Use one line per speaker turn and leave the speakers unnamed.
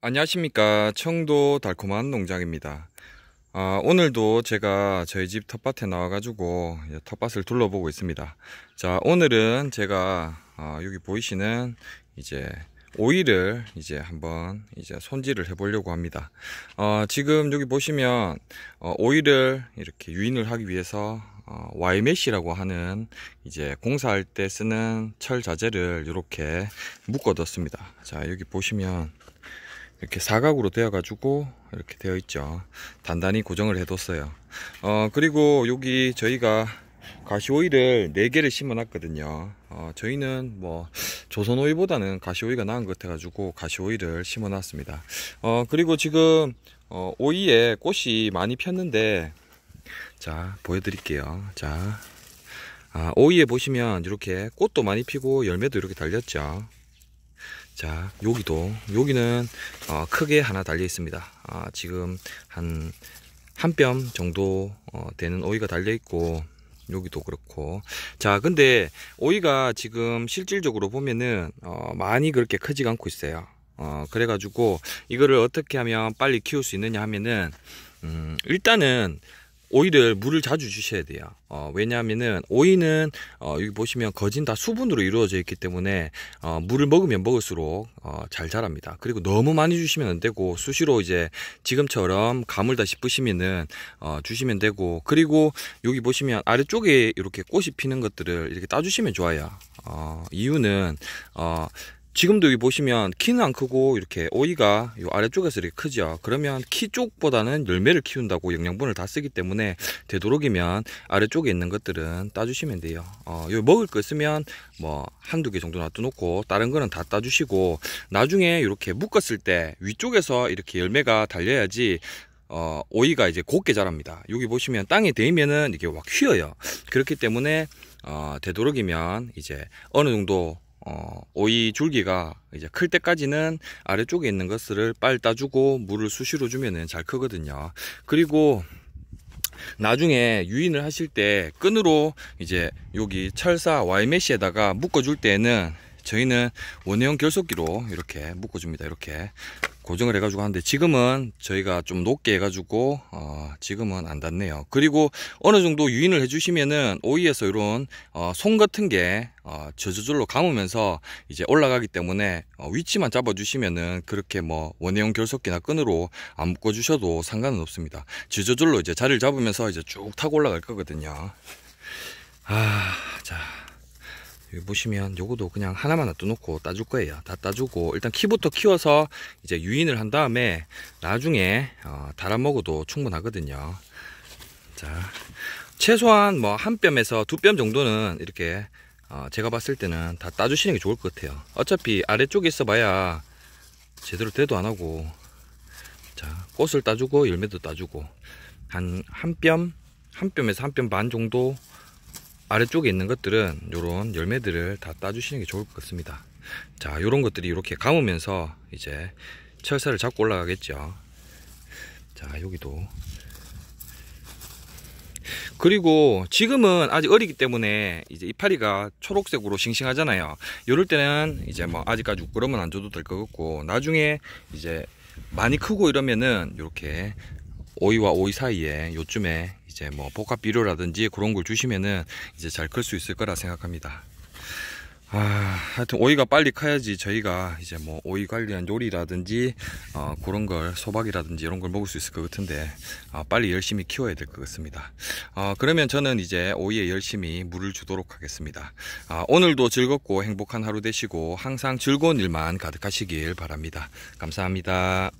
안녕하십니까 청도 달콤한 농장입니다 아, 오늘도 제가 저희 집 텃밭에 나와가지고 예, 텃밭을 둘러보고 있습니다 자 오늘은 제가 아, 여기 보이시는 이제 오이를 이제 한번 이제 손질을 해 보려고 합니다 어, 지금 여기 보시면 어, 오이를 이렇게 유인을 하기 위해서 어, 와이메시라고 하는 이제 공사할 때 쓰는 철 자재를 이렇게 묶어 뒀습니다 자 여기 보시면 이렇게 사각으로 되어 가지고 이렇게 되어 있죠 단단히 고정을 해 뒀어요 어 그리고 여기 저희가 가시오이를 4개를 심어 놨거든요 어, 저희는 뭐 조선오이보다는 가시오이가 나은 것 같아 가지고 가시오이를 심어 놨습니다 어, 그리고 지금 어, 오이에 꽃이 많이 폈는데 자 보여드릴게요 자 아, 오이에 보시면 이렇게 꽃도 많이 피고 열매도 이렇게 달렸죠 자 여기도 여기는 어, 크게 하나 달려 있습니다 아, 지금 한 한 뼘 정도 어, 되는 오이가 달려 있고 여기도 그렇고 자 근데 오이가 지금 실질적으로 보면은 어, 많이 그렇게 크지 않고 있어요 어, 그래가지고 이거를 어떻게 하면 빨리 키울 수 있느냐 하면은 음, 일단은 오이를 물을 자주 주셔야 돼요. 어, 왜냐하면은 오이는 어, 여기 보시면 거진 다 수분으로 이루어져 있기 때문에 어, 물을 먹으면 먹을수록 어, 잘 자랍니다. 그리고 너무 많이 주시면 안 되고 수시로 이제 지금처럼 가물다 싶으시면은 어, 주시면 되고 그리고 여기 보시면 아래쪽에 이렇게 꽃이 피는 것들을 이렇게 따주시면 좋아요. 어, 이유는 어, 지금도 여기 보시면 키는 안 크고 이렇게 오이가 이 아래쪽에서 이렇게 크죠 그러면 키 쪽보다는 열매를 키운다고 영양분을 다 쓰기 때문에 되도록이면 아래쪽에 있는 것들은 따주시면 돼요 어, 요 먹을 거 있으면 뭐 한두 개 정도 놔둬놓고 다른 거는 다 따주시고 나중에 이렇게 묶었을 때 위쪽에서 이렇게 열매가 달려야지 어, 오이가 이제 곱게 자랍니다 여기 보시면 땅에 대면은 이게 막 휘어요 그렇기 때문에 어, 되도록이면 이제 어느 정도 어, 오이 줄기가 이제 클 때까지는 아래쪽에 있는 것을 빨 따주고 물을 수시로 주면은 잘 크거든요. 그리고 나중에 유인을 하실 때 끈으로 이제 여기 철사 와이메시에다가 묶어줄 때는 에 저희는 원형 결속기로 이렇게 묶어줍니다. 이렇게 고정을 해가지고 하는데 지금은 저희가 좀 높게 해가지고 어 지금은 안 닿네요 그리고 어느 정도 유인을 해주시면은 오이에서 이런 어송 같은 게어 저저절로 감으면서 이제 올라가기 때문에 어, 위치만 잡아주시면은 그렇게 뭐 원형 결석기나 끈으로 안 묶어주셔도 상관은 없습니다 저저절로 이제 자리를 잡으면서 이제 쭉 타고 올라갈 거거든요 아자 여기 보시면 요거도 그냥 하나만 놔둬놓고 따줄 거예요 다 따주고 일단 키부터 키워서 이제 유인을 한 다음에 나중에 어, 달아먹어도 충분하거든요 자 최소한 뭐 한 뼘에서 두 뼘 정도는 이렇게 어, 제가 봤을 때는 다 따주시는 게 좋을 것 같아요 어차피 아래쪽에 있어봐야 제대로 대도 안하고 자 꽃을 따주고 열매도 따주고 한 한뼘한 뼘에서 한 뼘 반 정도 아래쪽에 있는 것들은 이런 열매들을 다 따주시는 게 좋을 것 같습니다 자 요런 것들이 이렇게 감으면서 이제 철사를 잡고 올라가겠죠 자 여기도 그리고 지금은 아직 어리기 때문에 이제 이파리가 초록색으로 싱싱하잖아요 이럴 때는 이제 뭐 아직까지 그러면 안 줘도 될 것 같고 나중에 이제 많이 크고 이러면은 이렇게 오이와 오이 사이에 요쯤에 이제 뭐 복합 비료라든지 그런 걸 주시면은 이제 잘 클 수 있을 거라 생각합니다. 아, 하여튼 오이가 빨리 커야지 저희가 이제 뭐 오이 관리한 요리라든지 어, 그런 걸 소박이라든지 이런 걸 먹을 수 있을 것 같은데 어, 빨리 열심히 키워야 될 것 같습니다. 어, 그러면 저는 이제 오이에 열심히 물을 주도록 하겠습니다. 아, 오늘도 즐겁고 행복한 하루 되시고 항상 즐거운 일만 가득하시길 바랍니다. 감사합니다.